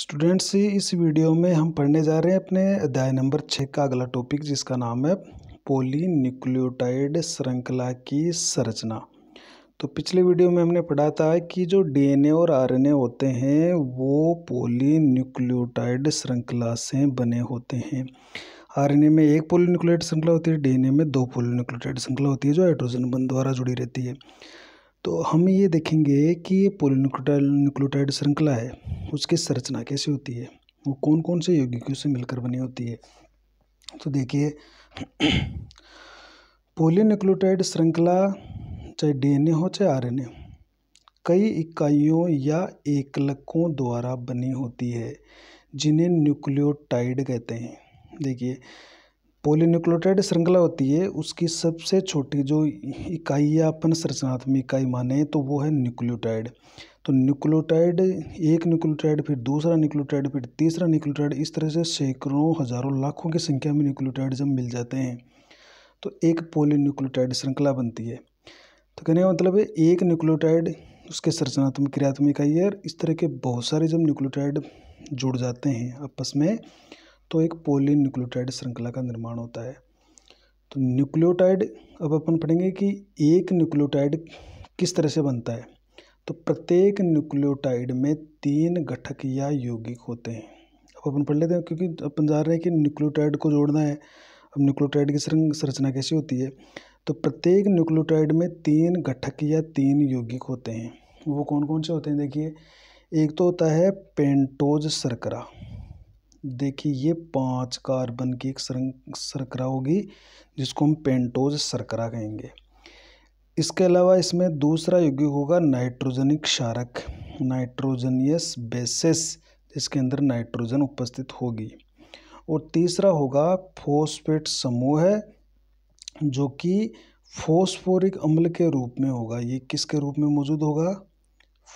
students इस video में हम पढ़ने जा रहे हैं अपने अध्याय नंबर छः का अगला टॉपिक जिसका नाम है पोली न्यूक्लियोटाइड श्रृंखला की संरचना तो पिछले वीडियो में हमने पढ़ा था कि जो डीएनए और आरएनए होते हैं वो पोली न्यूक्लियोटाइड श्रृंखला से बने होते हैं आरएनए में एक न्यूक्लियोटाइड श्रृंखला होती है डी में दो न्यूक्लियोटाइड श्रृंखला होती है जो हाइड्रोजन बंद द्वारा जुड़ी रहती है तो हम ये देखेंगे कि ये पोलिनक्लोटाइल न्यूक्लोटाइड श्रृंखला है उसकी संरचना कैसी होती है वो कौन कौन से यौगिकों से मिलकर बनी होती है तो देखिए पोलिनोक्लोटाइड श्रृंखला चाहे डीएनए हो चाहे आरएनए कई इकाइयों या एकलकों द्वारा बनी होती है जिन्हें न्यूक्लियोटाइड कहते हैं देखिए पोलिन्यूक्लोटाइड श्रृंखला होती है उसकी सबसे छोटी जो इकाई या अपन संरचनात्मक इकाई माने तो वो है न्यूक्लियोटाइड तो न्यूक्लियोटाइड एक न्यूक्लियोटाइड फिर दूसरा न्यूक्लियोटाइड फिर तीसरा न्यूक्लियोटाइड इस तरह से सैकड़ों हजारों लाखों की संख्या में न्यूक्लियोटाइड जब मिल जाते हैं तो एक पोलिन्यूक्लोटाइड श्रृंखला बनती है तो कहने का मतलब है एक न्यूक्लियोटाइड उसके संरचनात्मक क्रियात्मक इकाई है और इस तरह के बहुत सारे जब न्यूक्लियोटाइड जुड़ जाते हैं आपस में तो एक न्यूक्लियोटाइड श्रृंखला का निर्माण होता है तो न्यूक्लियोटाइड अब अपन पढ़ेंगे कि एक न्यूक्लियोटाइड किस तरह से बनता है तो प्रत्येक न्यूक्लियोटाइड में तीन घटक या यौगिक होते हैं अब अपन पढ़ लेते हैं क्योंकि अपन जा रहे हैं कि न्यूक्लियोटाइड को जोड़ना है अब न्यूक्लियोटाइड की संरचना कैसी होती है तो प्रत्येक न्यूक्लियोटाइड में तीन घटक या तीन यौगिक होते हैं वो कौन कौन से होते हैं देखिए एक तो होता है पेंटोज सरकरा देखिए ये पांच कार्बन की एक शर्करा होगी जिसको हम पेंटोज शर्करा कहेंगे इसके अलावा इसमें दूसरा यौगिक होगा नाइट्रोजनिक क्षारक नाइट्रोजनियस बेसिस जिसके अंदर नाइट्रोजन उपस्थित होगी और तीसरा होगा फोस्फेट समूह है जो कि फोस्फोरिक अम्ल के रूप में होगा ये किसके रूप में मौजूद होगा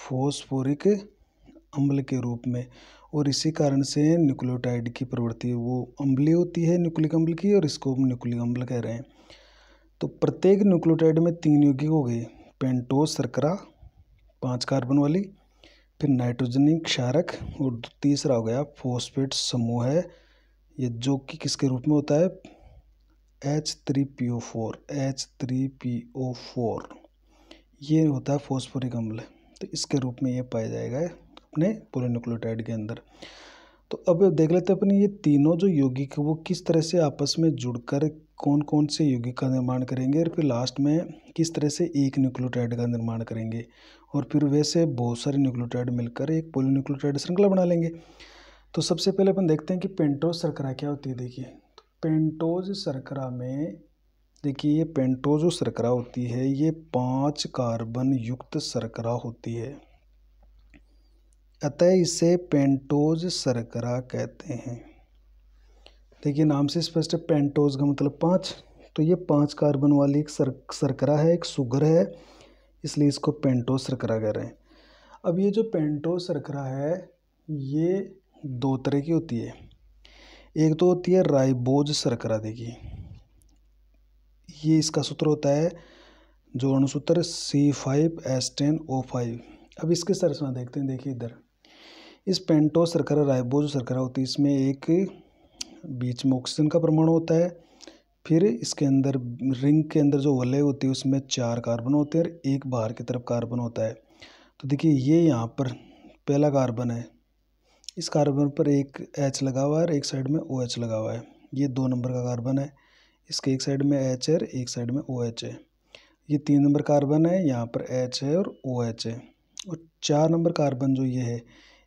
फोस्फोरिक अम्ल के रूप में और इसी कारण से न्यूक्लियोटाइड की प्रवृत्ति वो अम्बली होती है न्यूक्लिक अम्बल की और इसको हम न्यूक्लिक अम्ल कह रहे हैं तो प्रत्येक न्यूक्लियोटाइड में तीन यौगिक हो गए पेंटोस सरकरा पाँच कार्बन वाली फिर नाइट्रोजनिक क्षारक और तीसरा हो गया फोस्फेट समूह है ये जो कि किसके रूप में होता है H three P O four H three P O four ये होता है फोस्फोरिक अम्ल तो इसके रूप में ये पाया जाएगा अपने पोलिनोक्लोटाइड के अंदर तो अब देख लेते हैं अपने ये तीनों जो यौगिक वो किस तरह से आपस में जुड़कर कौन कौन से यौगिक का निर्माण करेंगे और फिर लास्ट में किस तरह से एक न्यूक्लियोटाइड का निर्माण करेंगे और फिर वैसे बहुत सारे न्यूक्लियोटाइड मिलकर एक पोलिन्यूक्लियोटाइड श्रृंखला बना लेंगे तो सबसे पहले अपन देखते हैं कि पेंटोज शर्करा क्या होती है देखिए तो पेंटोज शर्करा में देखिए ये पेंटोज जो शर्करा होती है ये पाँच कार्बन युक्त शर्करा होती है अतः इसे पेंटोज सरकरा कहते हैं देखिए नाम से स्पष्ट है पेंटोज का मतलब पाँच तो ये पाँच कार्बन वाली एक सर सरकरा है एक शुगर है इसलिए इसको पेंटोज सरकरा कह रहे हैं अब ये जो पेंटोज सरकरा है ये दो तरह की होती है एक तो होती है राइबोज सरकरा देखिए ये इसका सूत्र होता है जो अणुसूत्र C five S ten O five अब इसके संरचना देखते हैं देखिए इधर इस पेंटो शर्करा राइबोज सरकरा होती है इसमें एक बीच में ऑक्सीजन का परमाणु होता है फिर इसके अंदर रिंग के अंदर जो वले होती है उसमें चार कार्बन होते हैं और एक बाहर की तरफ कार्बन होता है तो देखिए ये यहाँ पर पहला कार्बन है इस कार्बन पर एक एच लगा हुआ है और एक साइड में ओ OH एच लगा हुआ है ये दो नंबर का कार्बन है इसके एक साइड में एच है और एक साइड में ओ OH एच है ये तीन नंबर कार्बन है यहाँ पर एच है और ओ OH एच है और चार नंबर कार्बन जो ये है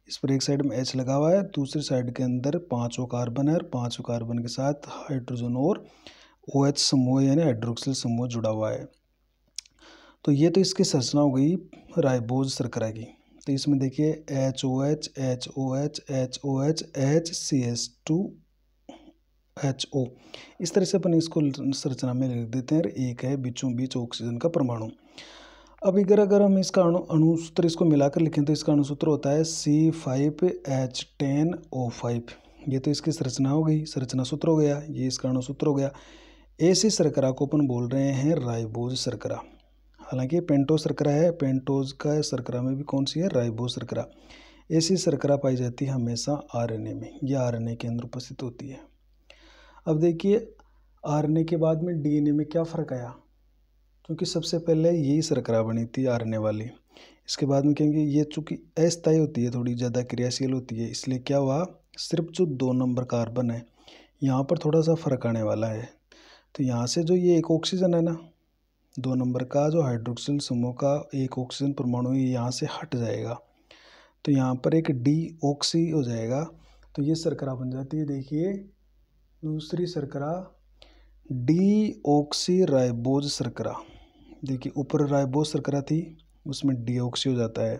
इस पर एक साइड में एच लगा हुआ है दूसरी साइड के अंदर पाँचों कार्बन है और पाँचों कार्बन के साथ हाइड्रोजन और ओ OH एच समूह यानी हाइड्रोक्सिल समूह जुड़ा हुआ है तो ये तो इसकी संरचना हो गई राइबोज सरकरा की तो इसमें देखिए H O H H O H H O H H C S two H O इस तरह से अपन इसको संरचना में लिख देते हैं और एक है बीचों बीच ऑक्सीजन का परमाणु अब अगर अगर हम इसका अणु अणुसूत्र इसको मिलाकर लिखें तो इसका अणुसूत्र होता है C five H ten O five ये तो इसकी संरचना हो गई संरचना सूत्र हो गया ये इसका अणुसूत्र हो गया ऐसी सरकरा को अपन बोल रहे हैं राइबोज सरकरा हालांकि पेंटोज सरकरा है पेंटोज का सरकरा में भी कौन सी है राइबोज सरकरा ऐसी सरकरा पाई जाती है हमेशा ए में यह ए के अंदर उपस्थित होती है अब देखिए ए के बाद में ए में क्या फ़र्क आया क्योंकि सबसे पहले यही सरकरा बनी थी आरने वाली इसके बाद में कहेंगे ये चूँकि अस्थायी होती है थोड़ी ज़्यादा क्रियाशील होती है इसलिए क्या हुआ सिर्फ जो दो नंबर कार्बन है यहाँ पर थोड़ा सा फ़र्क आने वाला है तो यहाँ से जो ये एक ऑक्सीजन है ना दो नंबर का जो हाइड्रोक्सिल समूह का एक ऑक्सीजन परमाणु ये यहाँ से हट जाएगा तो यहाँ पर एक डी ऑक्सी हो जाएगा तो ये सरकरा बन जाती है देखिए दूसरी सरकरा डी ऑक्सी राइबोज सरकरा देखिए ऊपर राइबोस सरकरा थी उसमें डिओक्सी हो जाता है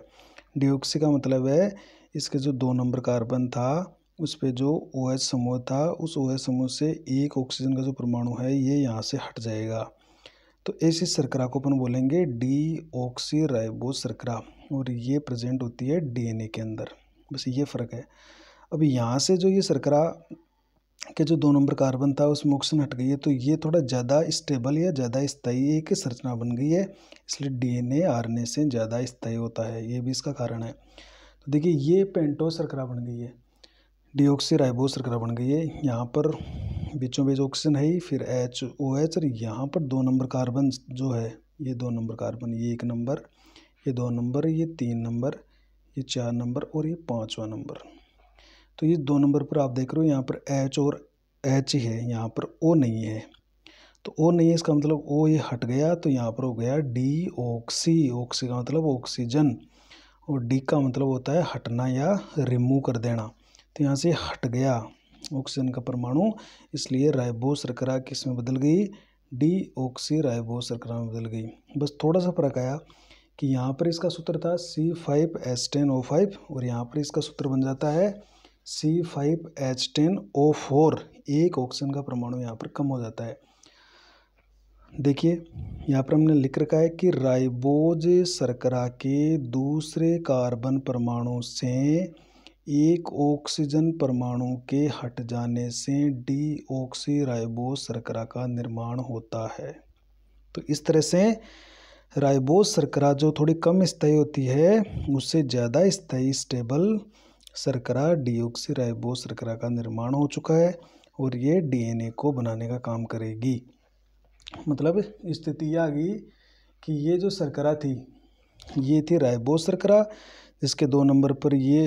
डिओक्सी का मतलब है इसके जो दो नंबर कार्बन था उस पर जो ओ OH समूह था उस ओ OH समूह से एक ऑक्सीजन का जो परमाणु है ये यहाँ से हट जाएगा तो ऐसी सरकरा को अपन बोलेंगे डी ऑक्सी राइबो सरकरा और ये प्रेजेंट होती है डीएनए के अंदर बस ये फ़र्क है अब यहाँ से जो ये सरकरा कि जो दो नंबर कार्बन था उसमें ऑक्सीजन हट गई है तो ये थोड़ा ज़्यादा स्टेबल या ज़्यादा स्थायी एक संरचना बन गई है इसलिए डीएनए आरएनए से ज़्यादा स्थायी होता है ये भी इसका कारण है तो देखिए ये पेंटो सरकरा बन गई है डीऑक्सी राइबो सरकरा बन गई है यहाँ पर बीचों बीच ऑक्सीजन है ही फिर एच ओ एच और यहाँ पर दो नंबर कार्बन जो है ये दो नंबर कार्बन ये एक नंबर ये दो नंबर ये तीन नंबर ये चार नंबर और ये पाँचवा नंबर तो ये दो नंबर पर आप देख रहे हो यहाँ पर एच और एच ही है यहाँ पर ओ नहीं है तो ओ नहीं है इसका मतलब ओ ये हट गया तो यहाँ पर हो गया डी ऑक्सी ऑक्सी का मतलब ऑक्सीजन और डी का मतलब होता है हटना या रिमूव कर देना तो यहाँ से हट गया ऑक्सीजन का परमाणु इसलिए राइबो सरकरा किस में बदल गई डी ऑक्सी राइबो सरकरा में बदल गई बस थोड़ा सा फर्क आया कि यहाँ पर इसका सूत्र था C five S ten O five और यहाँ पर इसका सूत्र बन जाता है C five H ten O four एक ऑक्सीजन का परमाणु यहाँ पर कम हो जाता है देखिए यहाँ पर हमने लिख रखा है कि राइबोज शर्करा के दूसरे कार्बन परमाणु से एक ऑक्सीजन परमाणु के हट जाने से डी ऑक्सी राइबोज सरकरा का निर्माण होता है तो इस तरह से राइबोज शर्करा जो थोड़ी कम स्थायी होती है उससे ज़्यादा स्थायी स्टेबल सरकरा डी सरकरा का निर्माण हो चुका है और ये डीएनए को बनाने का काम करेगी मतलब स्थिति यह आ गई कि ये जो सरकरा थी ये थी रायबो सरकरा जिसके दो नंबर पर ये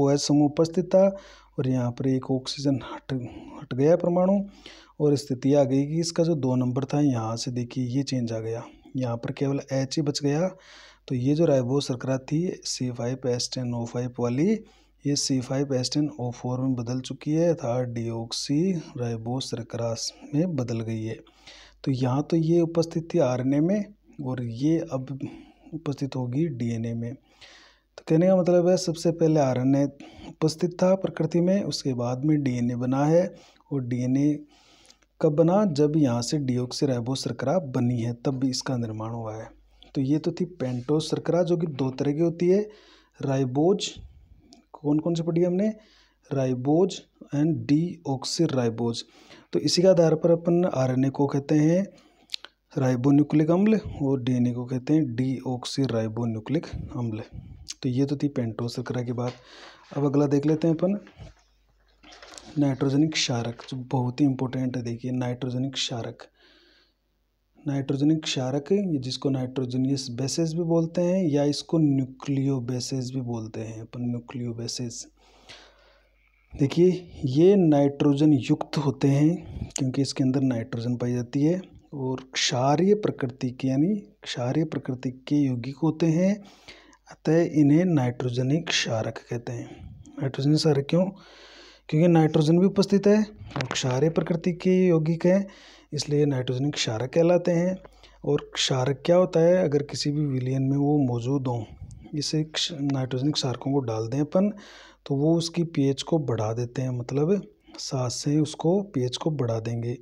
ओ एस समूह उपस्थित था और यहाँ पर एक ऑक्सीजन हट हट गया परमाणु और स्थिति आ गई कि इसका जो दो नंबर था यहाँ से देखिए ये चेंज आ गया यहाँ पर केवल एच ही बच गया तो ये जो राइबो सरकरा थी C five S ten O five वाली ये C five S ten O four में बदल चुकी है अर्थात डीओक्सी राइबो सरकरा में बदल गई है तो यहाँ तो ये उपस्थित थी आर में और ये अब उपस्थित होगी डीएनए में तो कहने का मतलब है सबसे पहले आर उपस्थित था प्रकृति में उसके बाद में डीएनए बना है और डीएनए कब बना जब यहाँ से डीओक्सी राइबो सरकरा बनी है तब भी इसका निर्माण हुआ है तो ये तो थी पेंटोज शर्करा जो कि दो तरह की होती है राइबोज कौन कौन सी पढ़ी हमने ribose and deoxyribose तो इसी के आधार पर अपन आरएनए को कहते हैं राइबोन्यूक्लिक अम्ल और डीएनए को कहते हैं डी ऑक्सी न्यूक्लिक अम्ल तो ये तो थी पेंटो शर्करा की बात अब अगला देख लेते हैं अपन नाइट्रोजनिक शारक जो बहुत ही इंपॉर्टेंट है देखिए नाइट्रोजनिक शारक नाइट्रोजनिक क्षारक जिसको नाइट्रोजनियस बेसिस भी बोलते हैं या इसको न्यूक्लियो बेसेस भी बोलते हैं अपन न्यूक्लियो बेसेस देखिए ये नाइट्रोजन युक्त होते हैं क्योंकि इसके अंदर नाइट्रोजन पाई जाती है और क्षारीय प्रकृति के यानी क्षारीय प्रकृति के यौगिक होते हैं अतः इन्हें नाइट्रोजनिक क्षारक कहते हैं नाइट्रोजन क्षारक क्यों क्योंकि नाइट्रोजन भी उपस्थित है और क्षारीय प्रकृति के यौगिक है इसलिए नाइट्रोजन क्षारक कहलाते हैं और क्षारक क्या होता है अगर किसी भी विलियन में वो मौजूद हों इसे नाइट्रोजन क्षारकों को डाल दें अपन तो वो उसकी पीएच को बढ़ा देते हैं मतलब सात से उसको पीएच को बढ़ा देंगे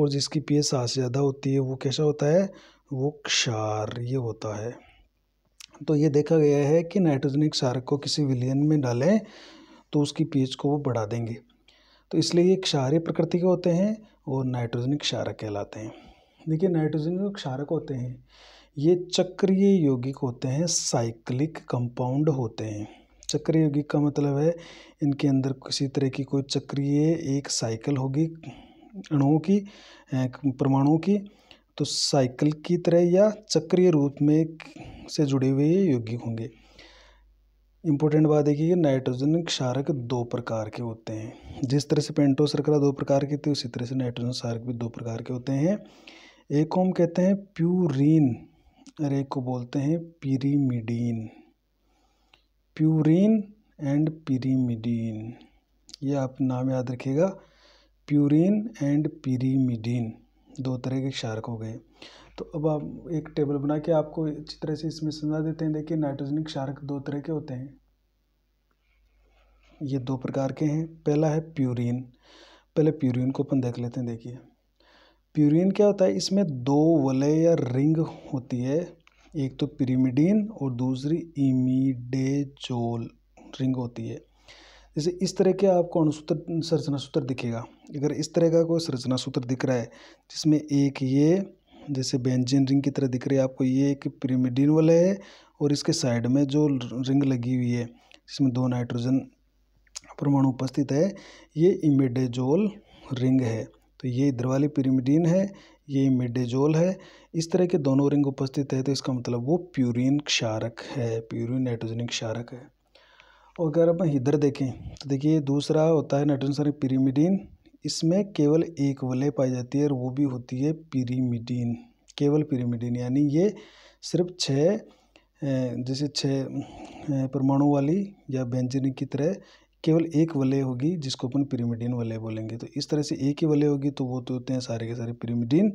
और जिसकी पीएच सास से ज़्यादा होती है वो कैसा होता है वो क्षार ये होता है तो ये देखा गया है कि नाइट्रोजन क्षारक को किसी विलियन में डालें तो उसकी पीएच को वो बढ़ा देंगे तो इसलिए ये क्षारीय प्रकृति के होते हैं और नाइट्रोजनिक क्षारक कहलाते हैं देखिए नाइट्रोजन जो क्षारक होते हैं ये चक्रीय यौगिक होते हैं साइक्लिक कंपाउंड होते हैं चक्रीय यौगिक का मतलब है इनके अंदर किसी तरह की कोई चक्रीय एक साइकिल होगी अणुओं की परमाणुओं की तो साइकिल की तरह या चक्रीय रूप में से जुड़े हुए ये यौगिक होंगे इम्पोर्टेंट बात देखिए कि नाइट्रोजन क्षारक दो प्रकार के होते हैं जिस तरह से पेंटो सरकरा दो प्रकार के थी उसी तरह से नाइट्रोजन क्षारक भी दो प्रकार के होते हैं एक को हम कहते हैं प्यूरीन और एक को बोलते हैं पिरीमिडीन प्यूरीन एंड पिरीमिडीन ये आप नाम याद रखिएगा प्यूरीन एंड पिरीमिडीन दो तरह के क्षारक हो गए तो अब आप एक टेबल बना के आपको अच्छी तरह से इसमें समझा देते हैं देखिए नाइट्रोजनिक क्षारक दो तरह के होते हैं ये दो प्रकार के हैं पहला है प्यूरिन पहले प्यूरिन को अपन देख लेते हैं देखिए प्यूरिन क्या होता है इसमें दो वले या रिंग होती है एक तो पिरीमिडीन और दूसरी इमिडेजोल रिंग होती है जैसे इस तरह के आपको अणुसूत्र संरचना सूत्र दिखेगा अगर इस तरह का कोई संरचना सूत्र दिख रहा है जिसमें एक ये जैसे बेंजिन रिंग की तरह दिख रही है आपको ये एक पिरीमिडिन वाला है और इसके साइड में जो रिंग लगी हुई है इसमें दो नाइट्रोजन परमाणु उपस्थित है ये इमेडेजोल रिंग है तो ये इधर वाली पिरीमिडिन है ये इमेडेजोल है इस तरह के दोनों रिंग उपस्थित है तो इसका मतलब वो प्यूरिन क्षारक है प्यूरिन नाइट्रोजनिक क्षारक है और अगर आप इधर देखें तो देखिए दूसरा होता है नाइट्रोजन पिरीमिडिन इसमें केवल एक वलय पाई जाती है और वो भी होती है पिरीमिडीन केवल पिरीमिडीन यानी ये सिर्फ छः जैसे छः परमाणु वाली या बेंजनी की तरह केवल एक वलय होगी जिसको अपन पिरीमिडीन वलय बोलेंगे तो इस तरह से एक ही वलय होगी तो वो तो होते हैं सारे के सारे पिरीमिडीन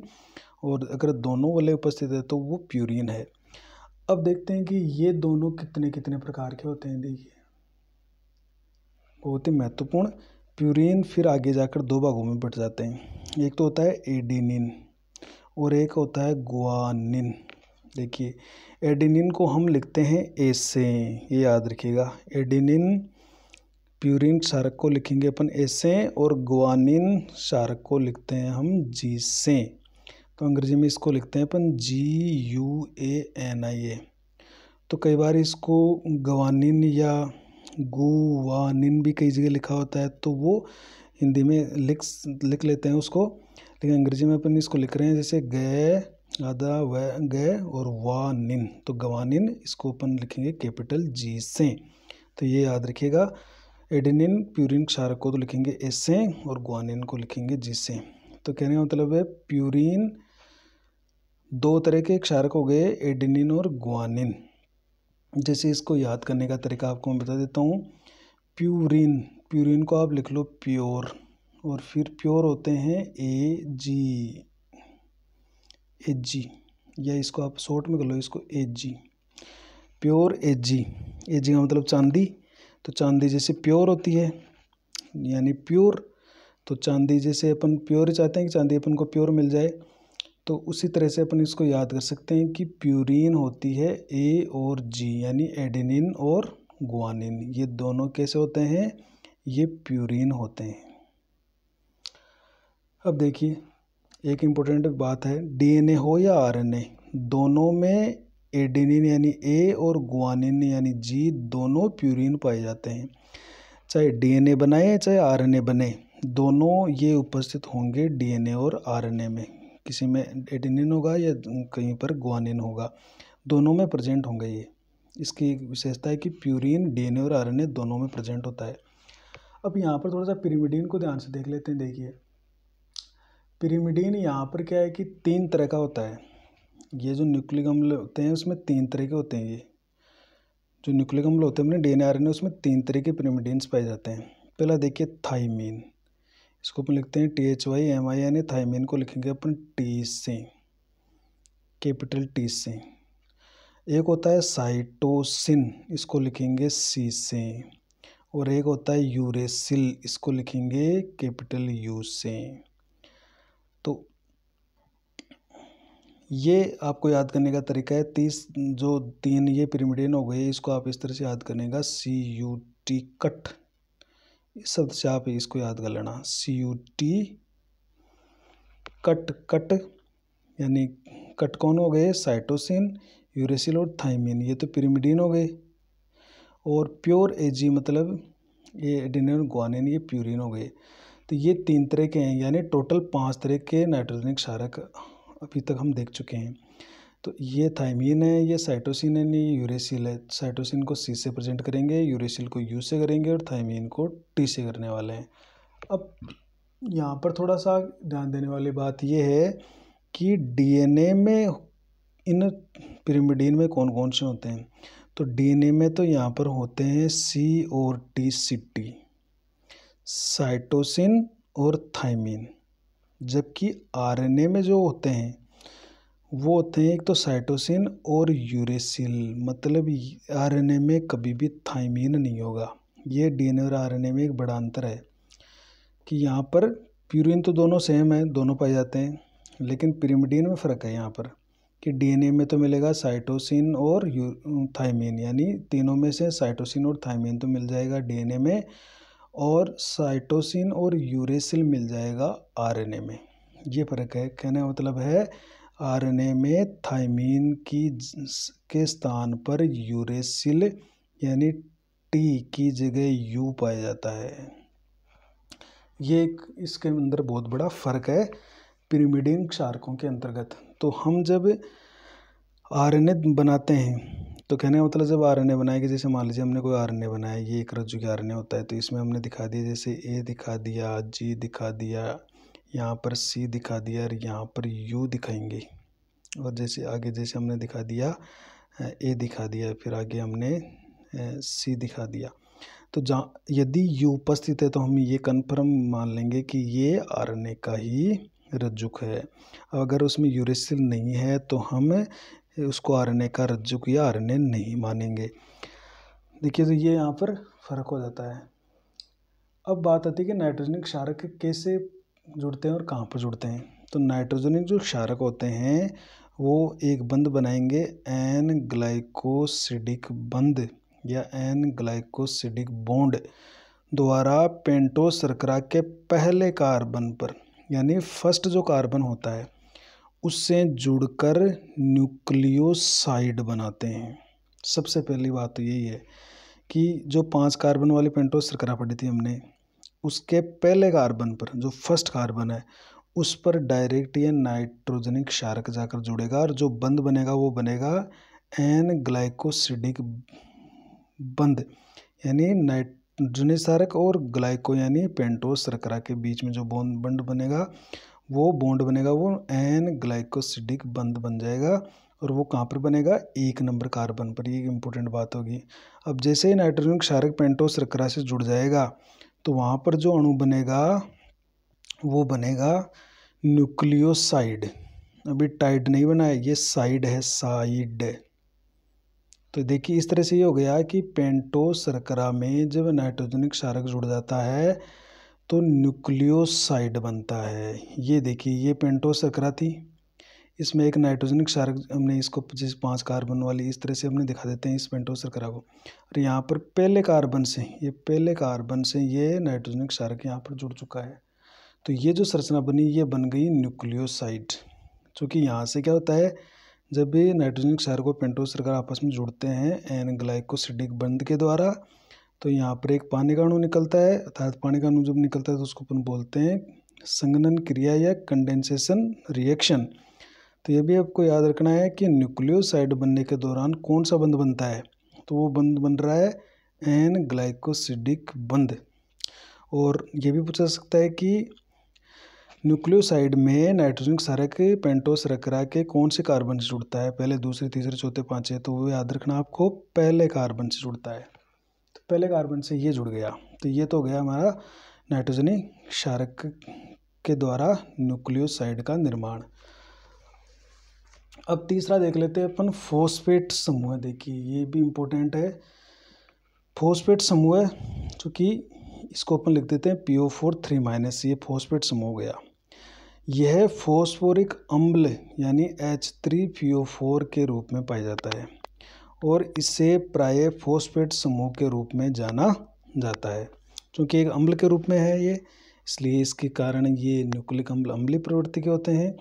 और अगर दोनों वलय उपस्थित है तो वो प्यूरिन है अब देखते हैं कि ये दोनों कितने कितने प्रकार के होते हैं देखिए बहुत ही महत्वपूर्ण प्यूरिन फिर आगे जाकर दो भागों में बट जाते हैं एक तो होता है एडिनिन और एक होता है गुआनिन देखिए एडिनिन को हम लिखते हैं ए से ये याद रखिएगा एडिनिन प्यूरिन शारक को लिखेंगे अपन ए से और गुआनिन शारक को लिखते हैं हम जी से तो अंग्रेजी में इसको लिखते हैं अपन जी यू ए एन आई ए तो कई बार इसको गवानिन या गुवानिन भी कई जगह लिखा होता है तो वो हिंदी में लिख लिख लेते हैं उसको लेकिन अंग्रेजी में अपन इसको लिख रहे हैं जैसे गए आधा व गए और वानिन तो गवानिन इसको अपन लिखेंगे कैपिटल जी से तो ये याद रखिएगा एडिनिन प्यूरिन क्षारक को तो लिखेंगे एस से और गुआनिन को लिखेंगे जी से तो कहने का मतलब है प्यूरिन दो तरह के क्षारक हो गए एडिनिन और गुआनिन जैसे इसको याद करने का तरीका आपको मैं बता देता हूँ प्यूरिन प्यूरिन को आप लिख लो प्योर और फिर प्योर होते हैं ए जी एच जी या इसको आप शॉर्ट में कर लो इसको H G pure H G H G का मतलब चांदी तो चांदी जैसे प्योर होती है यानी प्योर तो चांदी जैसे अपन प्योर चाहते हैं कि चांदी अपन को प्योर मिल जाए तो उसी तरह से अपन इसको याद कर सकते हैं कि प्यूरिन होती है ए और जी यानी एडेनिन और गुआनिन ये दोनों कैसे होते हैं ये प्यूरिन होते हैं अब देखिए एक इम्पोर्टेंट बात है डीएनए हो या आरएनए दोनों में एडेनिन यानी ए और गुआनिन यानी जी दोनों प्यूरिन पाए जाते हैं चाहे डीएनए बनाए चाहे आरएनए बने दोनों ये उपस्थित होंगे डीएनए और आरएनए में किसी में एडिनिन होगा या कहीं पर गुआनिन होगा दोनों में प्रेजेंट होंगे ये इसकी एक विशेषता है कि प्यूरिन डीएनए और आरएनए दोनों में प्रेजेंट होता है अब यहाँ पर थोड़ा सा पिरीमिडीन को ध्यान से देख लेते हैं देखिए पिरीमिडीन यहाँ पर क्या है कि तीन तरह का होता है ये जो न्यूक्लिक अम्ल होते हैं उसमें तीन तरह के होते हैं ये जो न्यूक्लिक अम्ल होते हैं अपने डी एन उसमें तीन तरह के पिरीमिडीन्स पाए जाते हैं पहला देखिए थाइमीन इसको अपन लिखते हैं T H Y M I यानी थाइमिन को लिखेंगे अपन टी से कैपिटल टी से एक होता है साइटोसिन इसको लिखेंगे सी से और एक होता है यूरेसिल इसको लिखेंगे कैपिटल यू से तो ये आपको याद करने का तरीका है तीस जो तीन ये पिरीमिडियन हो गए इसको आप इस तरह से याद करने का सी यू टी कट शब्द से आप इसको याद कर लेना C U T cut cut यानी कट कौन हो गए साइटोसिन यूरेसिल और थाइमिन ये तो पिरिमिडीन हो गए और प्योर एजी मतलब ये एडिनिन ग्वानिन ये प्यूरिन हो गए तो ये तीन तरह के हैं यानी टोटल पांच तरह के नाइट्रोजनिक क्षारक अभी तक हम देख चुके हैं तो ये थाइमीन है ये साइटोसिन है नहीं यूरेसिल है साइटोसिन को सी से प्रेजेंट करेंगे यूरेसिल को यू से करेंगे और थाइमीन को टी से करने वाले हैं अब यहाँ पर थोड़ा सा ध्यान देने वाली बात ये है कि डीएनए में इन पिरिमिडीन में कौन कौन से होते हैं तो डीएनए में तो यहाँ पर होते हैं सी और टी सी टी साइटोसिन और थाइमीन जबकि आरएनए में जो होते हैं वो होते हैं एक तो साइटोसिन और यूरेसिल मतलब आरएनए में कभी भी थाइमिन नहीं होगा ये डीएनए और आरएनए में एक बड़ा अंतर है कि यहाँ पर प्यूरिन तो दोनों सेम है दोनों पाए जाते हैं लेकिन पिरीमिडीन में फ़र्क है यहाँ पर कि डीएनए में तो मिलेगा साइटोसिन और थाइमीन यानी तीनों में से साइटोसिन और थाइमीन तो मिल जाएगा डीएनए में और साइटोसिन और यूरेसिल मिल जाएगा आरएनए में ये फ़र्क है कहने का मतलब है आरएनए में थाइमिन की के स्थान पर यूरेसिल यानी टी की जगह यू पाया जाता है ये एक इसके अंदर बहुत बड़ा फ़र्क है पिरीमिडिन क्षारकों के अंतर्गत तो हम जब आरएनए बनाते हैं तो कहने का मतलब जब आरएनए बनाएंगे जैसे मान लीजिए हमने कोई आरएनए बनाया ये एक रज्जु के आरएनए होता है तो इसमें हमने दिखा दिया जैसे ए दिखा दिया जी दिखा दिया यहाँ पर सी दिखा दिया और यहाँ पर यू दिखाएंगे और जैसे आगे जैसे हमने दिखा दिया ए दिखा दिया फिर आगे हमने सी दिखा दिया तो जहाँ यदि यू उपस्थित है तो हम ये कन्फर्म मान लेंगे कि ये आर का ही रज्जुक है अगर उसमें यूरेसिल नहीं है तो हम उसको आर का रज्जुक या आर नहीं मानेंगे देखिए तो ये यहाँ पर फ़र्क हो जाता है अब बात आती है कि नाइट्रोजनिक क्षारक कैसे जुड़ते हैं और कहाँ पर जुड़ते हैं तो नाइट्रोजनिक जो क्षारक होते हैं वो एक बंद बनाएंगे एन ग्लाइकोसिडिक बंद या एन ग्लाइकोसिडिक बॉन्ड द्वारा पेंटो सरकरा के पहले कार्बन पर यानी फर्स्ट जो कार्बन होता है उससे जुड़कर न्यूक्लियोसाइड बनाते हैं सबसे पहली बात तो यही है कि जो पांच कार्बन वाली पेंटो सरकरा पड़ी थी हमने उसके पहले कार्बन पर जो फर्स्ट कार्बन है उस पर डायरेक्ट ये नाइट्रोजनिक क्षारक जाकर जुड़ेगा और जो बंद बनेगा वो बनेगा एन ग्लाइकोसिडिक बंद यानी नाइट्रोजनी सारक और ग्लाइको यानी पेंटोस सरकरा के बीच में जो बॉन्ड बंड बनेगा वो बॉन्ड बनेगा वो एन ग्लाइकोसिडिक बंद बन जाएगा और वो कहाँ पर बनेगा एक नंबर कार्बन पर ये इंपॉर्टेंट बात होगी अब जैसे ही नाइट्रोजन क्षारक पेंटोस सरकरा से जुड़ जाएगा तो वहाँ पर जो अणु बनेगा वो बनेगा न्यूक्लियोसाइड अभी टाइड नहीं बना है ये साइड है साइड तो देखिए इस तरह से ये हो गया कि पेंटो सरकरा में जब नाइट्रोजनिक क्षारक जुड़ जाता है तो न्यूक्लियोसाइड बनता है ये देखिए ये पेंटो सरकरा थी इसमें एक नाइट्रोजनिक क्षारक हमने इसको जिस पाँच कार्बन वाली इस तरह से हमने दिखा देते हैं इस पेंटो सरकरा को और यहाँ पर पहले कार्बन से ये पहले कार्बन से ये नाइट्रोजनिक सार्क यहाँ पर जुड़ चुका है तो ये जो संरचना बनी ये बन गई न्यूक्लियोसाइड चूँकि यहाँ से क्या होता है जब भी नाइट्रोजनिक क्षारक और पेंटो शर्करा आपस में जुड़ते हैं एन ग्लाइकोसिडिक बंद के द्वारा तो यहाँ पर एक पानी का अणु निकलता है अर्थात पानी का अणु जब निकलता है तो उसको अपन बोलते हैं संगनन क्रिया या कंडेंसेशन रिएक्शन तो ये भी आपको याद रखना है कि न्यूक्लियोसाइड बनने के दौरान कौन सा बंद बनता है तो वो बंद बन रहा है एन ग्लाइकोसिडिक बंद और ये भी पूछा सकता है कि न्यूक्लियोसाइड में नाइट्रोजन सारक पेंटोस रकरा के कौन से कार्बन से जुड़ता है पहले दूसरे तीसरे चौथे पाँचे तो वो याद रखना आपको पहले कार्बन से जुड़ता है तो पहले कार्बन से ये जुड़ गया तो ये तो हो गया हमारा नाइट्रोजनिक शारक के द्वारा न्यूक्लियोसाइड का निर्माण अब तीसरा देख लेते हैं अपन फोस्फेट समूह देखिए ये भी इम्पोर्टेंट है फोस्फेट समूह चूँकि इसको अपन लिख देते हैं P O four three minus ये फोस्फेट समूह हो गया यह फोस्फोरिक अम्ल यानी H three P O four के रूप में पाया जाता है और इसे प्राय फोस्फेट समूह के रूप में जाना जाता है क्योंकि एक अम्ल के रूप में है ये इसलिए इसके कारण ये न्यूक्लिक अम्ल अम्ली प्रवृत्ति के होते हैं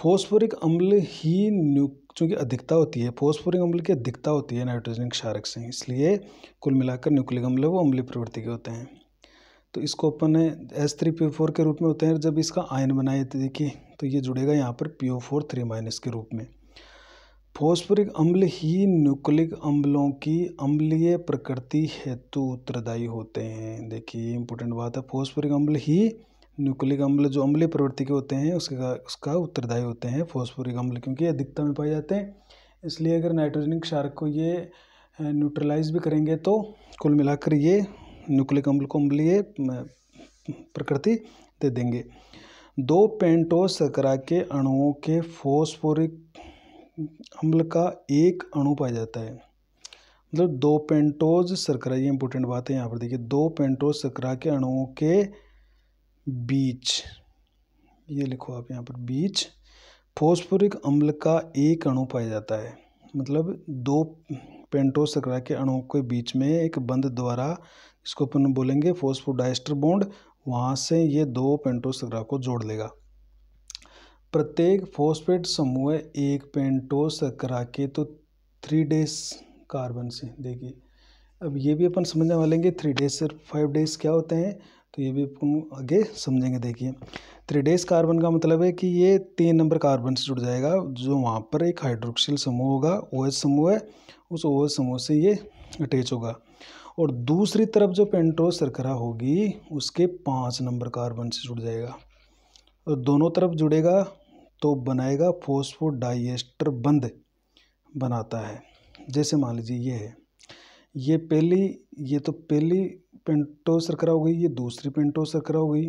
फोस्फोरिक अम्ल ही न्यू चूँकि अधिकता होती है फोस्फोरिक अम्ल की अधिकता होती है नाइट्रोजन क्षारक से इसलिए कुल मिलाकर न्यूक्लिक अम्ल वो अम्लीय प्रवृत्ति के होते हैं तो इसको अपन एस थ्री पी फोर के रूप में होते हैं जब इसका आयन बनाए थे देखिए तो ये जुड़ेगा यहाँ पर P O four three minus के रूप में फोस्फोरिक अम्ल ही न्यूक्लिक अम्लों की अम्लीय प्रकृति हेतु उत्तरदायी होते हैं देखिए इंपॉर्टेंट बात है फोस्फोरिक अम्ल ही न्यूक्लिक अम्ल जो अम्लीय प्रवृत्ति के होते हैं उसका उसका उत्तरदायी होते हैं फॉस्फोरिक अम्ल क्योंकि अधिकता में पाए जाते हैं इसलिए अगर नाइट्रोजनिक क्षारक को ये न्यूट्रलाइज भी करेंगे तो कुल मिलाकर ये न्यूक्लिक अम्ल को अम्लीय प्रकृति दे देंगे दो पेंटोस सकरा के अणुओं के फोस्फोरिक अम्ल का एक अणु पाया जाता है मतलब दो पेंटोज सरकरा ये इंपॉर्टेंट बात है यहाँ पर देखिए दो पेंटोज सकरा के अणुओं के बीच ये लिखो आप यहाँ पर बीच फोस्फोरिक अम्ल का एक अणु पाया जाता है मतलब दो पेंटोसकरा के अणु के बीच में एक बंद द्वारा इसको अपन बोलेंगे फोस्फोडाइस्टर बॉन्ड वहाँ से ये दो पेंटोसकरा को जोड़ लेगा प्रत्येक फोस्फेट समूह एक सकरा के तो थ्री डेज कार्बन से देखिए अब ये भी अपन समझने वाले थ्री डेज से फाइव डेज क्या होते हैं तो ये भी अपन आगे समझेंगे देखिए डेज कार्बन का मतलब है कि ये तीन नंबर कार्बन से जुड़ जाएगा जो वहाँ पर एक हाइड्रोक्सिल समूह होगा ओ समूह है उस ओ समूह से ये अटैच होगा और दूसरी तरफ जो पेंट्रो सरकरा होगी उसके पाँच नंबर कार्बन से जुड़ जाएगा और दोनों तरफ जुड़ेगा तो बनाएगा फोस्फोडाइएस्टर बंद बनाता है जैसे मान लीजिए ये है ये पहली ये तो पहली पेंटो शर्करा हो गई ये दूसरी पेंटो शर्करा हो गई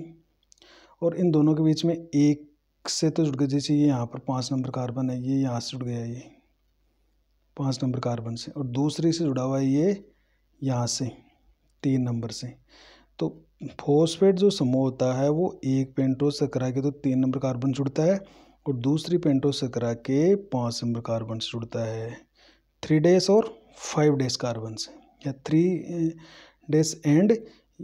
और इन दोनों के बीच में एक से तो जुड़ गए जैसे ये यहाँ पर पाँच नंबर कार्बन है ये यहाँ से जुड़ गया ये पाँच नंबर कार्बन से और दूसरी से जुड़ा हुआ है ये यहाँ से तीन नंबर से तो फोस्फेट जो समूह होता है वो एक पेंटो सकरा के तो तीन नंबर कार्बन जुड़ता है और दूसरी पेंटो सकरा के पाँच नंबर कार्बन से जुड़ता है थ्री डेज और फाइव डेज कार्बन से या थ्री डैश एंड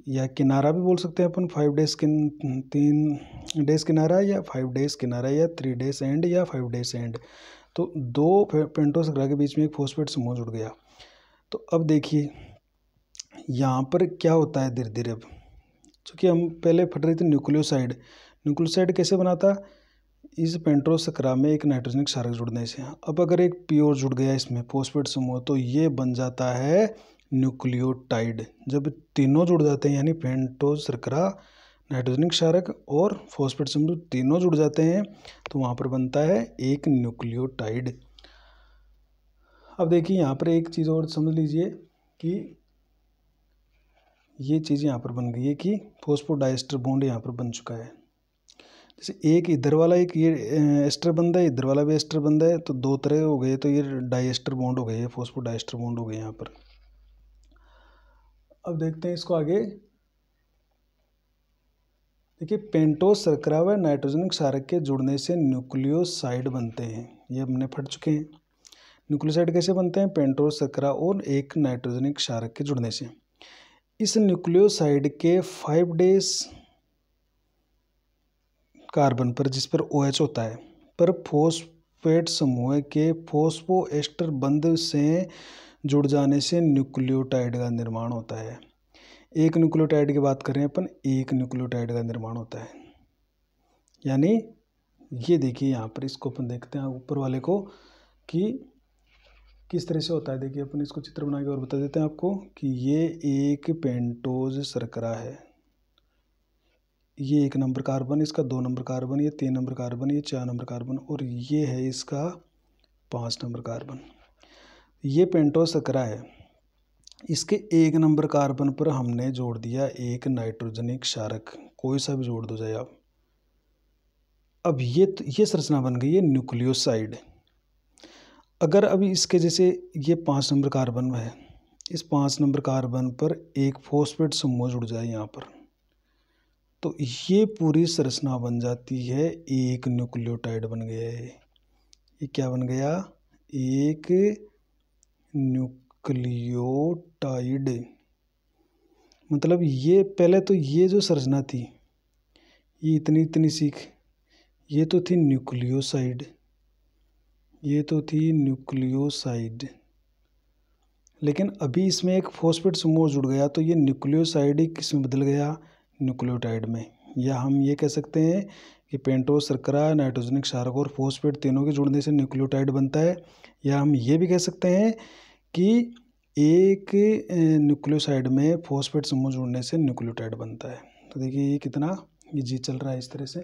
या किनारा भी बोल सकते हैं अपन फाइव डैश किन तीन डैश किनारा या फाइव डैश किनारा या थ्री डैश एंड या फाइव डैश एंड तो दो पेंटोस ग्रह के बीच में एक फोस्फेट समूह जुड़ गया तो अब देखिए यहाँ पर क्या होता है धीरे धीरे अब चूँकि हम पहले फट रही थी न्यूक्लियोसाइड न्यूक्लियोसाइड कैसे बनाता इस पेंट्रोसकरा में एक नाइट्रोजनिक सारक जुड़ने से अब अगर एक प्योर जुड़ गया इसमें फोस्फेट समूह तो ये बन जाता है न्यूक्लियोटाइड जब तीनों जुड़ जाते हैं यानी पेंटोज सरकरा नाइट्रोजनिक क्षारक और फॉस्फेट समूह तीनों जुड़ जाते हैं तो वहाँ पर बनता है एक न्यूक्लियोटाइड अब देखिए यहाँ पर एक चीज़ और समझ लीजिए कि ये चीज़ यहाँ पर बन गई है कि फोस्फोडाइस्टर बॉन्ड यहाँ पर बन चुका है जैसे एक इधर वाला एक ये एस्टर बनता है इधर वाला भी एस्टर बनता है तो दो तरह हो गए तो ये डाइस्टर बॉन्ड हो गए फोस्फोडाइस्टर बॉन्ड हो गए यहाँ पर अब देखते हैं इसको आगे देखिए पेंटोस सरकरा व नाइट्रोजन क्षारक के जुड़ने से न्यूक्लियोसाइड बनते हैं ये हमने फट चुके हैं न्यूक्लियोसाइड कैसे बनते हैं पेंटोस सरकरा और एक नाइट्रोजनिक क्षारक के जुड़ने से इस न्यूक्लियोसाइड के फाइव डेज कार्बन पर जिस पर ओ OH होता है पर फोस्फेट समूह के फोस्फो एस्टर बंद से जुड़ जाने से न्यूक्लियोटाइड का निर्माण होता है एक न्यूक्लियोटाइड की बात करें अपन एक न्यूक्लियोटाइड का निर्माण होता है यानी ये देखिए यहाँ पर इसको अपन देखते हैं ऊपर वाले को कि किस तरह से होता है देखिए अपन इसको चित्र बना के और बता देते हैं आपको कि ये एक पेंटोज सरकरा है ये एक नंबर कार्बन इसका दो नंबर कार्बन ये तीन नंबर कार्बन ये चार नंबर कार्बन और ये है इसका पाँच नंबर कार्बन ये सकरा है इसके एक नंबर कार्बन पर हमने जोड़ दिया एक नाइट्रोजनिक क्षारक कोई सा भी जोड़ दो जाए आप अब ये तो ये संरचना बन गई है न्यूक्लियोसाइड अगर अभी इसके जैसे ये पाँच नंबर कार्बन है इस पाँच नंबर कार्बन पर एक फोस्फेट समूह जुड़ जाए यहाँ पर तो ये पूरी संरचना बन जाती है एक न्यूक्लियोटाइड बन गया है ये क्या बन गया एक न्यूक्लियोटाइड मतलब ये पहले तो ये जो सरजना थी ये इतनी इतनी सीख ये तो थी न्यूक्लियोसाइड ये तो थी न्यूक्लियोसाइड लेकिन अभी इसमें एक फोस्पिट समूह जुड़ गया तो ये न्यूक्लियोसाइड किस में बदल गया न्यूक्लियोटाइड में या हम ये कह सकते हैं कि पेंटो सरकरा नाइट्रोजनिक क्षारक और फोस्फेट तीनों के जुड़ने से न्यूक्लियोटाइड बनता है या हम ये भी कह सकते हैं कि एक न्यूक्लियोसाइड में फोस्फेट समूह जुड़ने से न्यूक्लियोटाइड बनता है तो देखिए ये कितना ये जी चल रहा है इस तरह से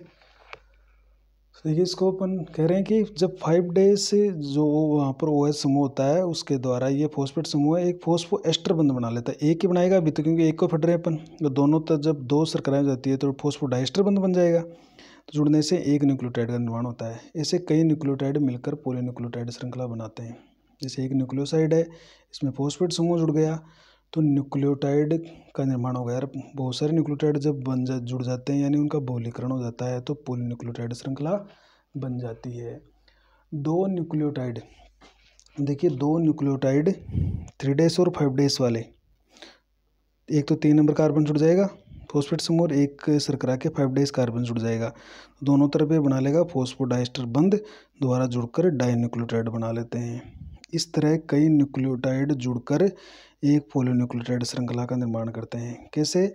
तो देखिए इसको अपन कह रहे हैं कि जब फाइव डेज से जो वहाँ पर ओ समूह होता है उसके द्वारा ये फोस्फेट समूह एक फोस्फो एस्टर बंद बना लेता है एक ही बनाएगा अभी तो क्योंकि एक को फट रहे हैं अपन तो दोनों तक तो जब दो सरकराएँ जाती है तो फोस्फो डाइस्टर बंद बन जाएगा जुड़ने से एक न्यूक्लियोटाइड का निर्माण होता है ऐसे कई न्यूक्लियोटाइड मिलकर पोलिन्यूक्लियोटाइड श्रृंखला बनाते हैं जैसे एक न्यूक्लियोसाइड है इसमें फोस्फेट समूह जुड़ गया तो न्यूक्लियोटाइड का निर्माण हो गया यार बहुत सारे न्यूक्लियोटाइड जब बन जा जुड़ जाते हैं यानी उनका बहुलीकरण हो जाता है तो पोलिन्यूक्लियोटाइड श्रृंखला बन जाती है दो न्यूक्लियोटाइड देखिए दो न्यूक्लियोटाइड थ्री डेस और फाइव डेस वाले एक तो तीन नंबर कार्बन जुड़ जाएगा फोस्फेट समूह एक सरकरा के फाइव डाइस कार्बन जुड़ जाएगा तो दोनों तरफ ये बना लेगा फॉस्फोडाइस्टर बंद द्वारा जुड़कर डाइन्यूक्लियोटाइड बना लेते हैं इस तरह कई न्यूक्लियोटाइड जुड़कर एक पोलोन्यूक्लियोटाइड श्रृंखला का निर्माण करते हैं कैसे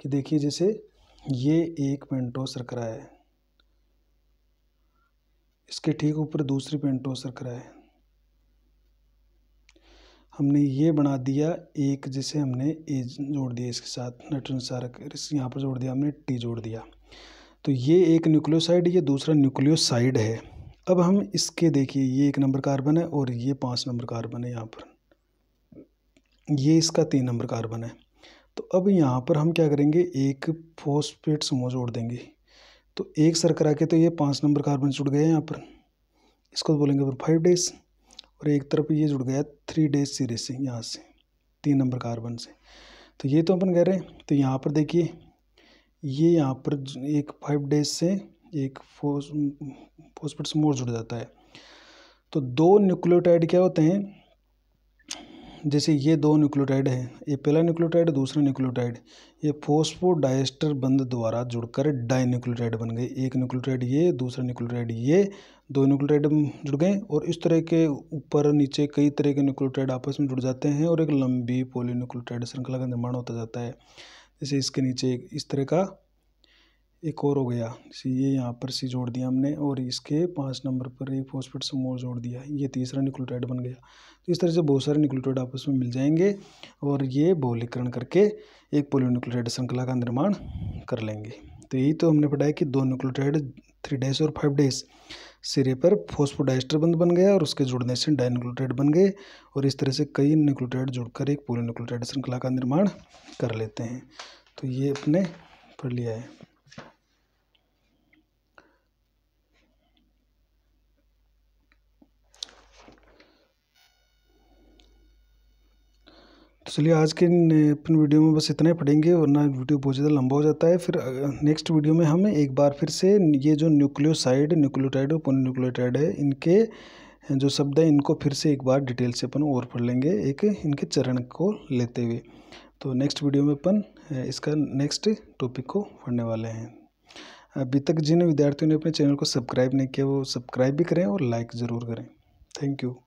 कि देखिए जैसे ये एक पेंटो सरकरा है इसके ठीक ऊपर दूसरी पेंटो सरकरा है हमने ये बना दिया एक जिसे हमने ए जोड़ दिया इसके साथ नाइट्रोजन सारक यहाँ पर जोड़ दिया हमने टी जोड़ दिया तो ये एक न्यूक्लियोसाइड ये दूसरा न्यूक्लियोसाइड है अब हम इसके देखिए ये एक नंबर कार्बन है और ये पाँच नंबर कार्बन है यहाँ पर ये इसका तीन नंबर कार्बन है तो अब यहाँ पर हम क्या करेंगे एक फोस्फेट समूह जोड़ देंगे तो एक सरकरा के तो ये पाँच नंबर कार्बन जुड़ गए यहाँ पर इसको बोलेंगे फाइव डेज़ और एक तरफ ये जुड़ गया थ्री डेज सीरीज से यहाँ से तीन नंबर कार्बन से तो ये तो अपन कह रहे हैं तो यहाँ पर देखिए ये यहाँ पर एक फाइव डेज से एक फोस फोस्फेट जुड़ जाता है तो दो न्यूक्लियोटाइड क्या होते हैं जैसे ये दो न्यूक्लियोटाइड है ये पहला न्यूक्लियोटाइड दूसरा न्यूक्लियोटाइड ये फोस्फोडाइस्टर बंद द्वारा जुड़कर डाई बन गए एक न्यूक्लियोटाइड ये दूसरा न्यूक्लियोटाइड ये दो न्यूक्लियोटाइड जुड़ गए और इस तरह के ऊपर नीचे कई तरह के न्यूक्लियोटाइड आपस में जुड़ जाते हैं और एक लंबी न्यूक्लोटाइड श्रृंखला का निर्माण होता जाता है जैसे इसके नीचे इस तरह का एक और हो गया जैसे ये यहाँ पर सी जोड़ दिया हमने और इसके पाँच नंबर पर एक फॉस्फेट समूह जोड़ दिया ये तीसरा न्यूक्लियोटाइड बन गया तो इस तरह से बहुत सारे न्यूक्लियोटाइड आपस में मिल जाएंगे और ये बहुलीकरण करके एक पोलियोन्यूक्लियोटाइड श्रृंखला का निर्माण कर लेंगे तो यही तो हमने पढ़ाया कि दो न्यूक्लियोटाइड थ्री डेज और फाइव डेज सिरे पर फोस्फोडाइस्टर बंद बन गया और उसके जुड़ने से डाइन्यूक्लियोटाइड बन गए और इस तरह से कई न्यूक्लियोटाइड जुड़कर एक पूरे न्यूक्लियोटाइड श्रृंखला का निर्माण कर लेते हैं तो ये अपने पढ़ लिया है तो चलिए आज के अपन वीडियो में बस इतना ही पढ़ेंगे वरना वीडियो बहुत ज़्यादा लंबा हो जाता है फिर नेक्स्ट वीडियो में हम एक बार फिर से ये जो न्यूक्लियोसाइड न्यूक्लियोटाइड और न्यूक्लियोटाइड है इनके जो शब्द हैं इनको फिर से एक बार डिटेल से अपन और पढ़ लेंगे एक इनके चरण को लेते हुए तो नेक्स्ट वीडियो में अपन इसका नेक्स्ट टॉपिक को पढ़ने वाले हैं अभी तक जिन विद्यार्थियों ने अपने चैनल को सब्सक्राइब नहीं किया वो सब्सक्राइब भी करें और लाइक ज़रूर करें थैंक यू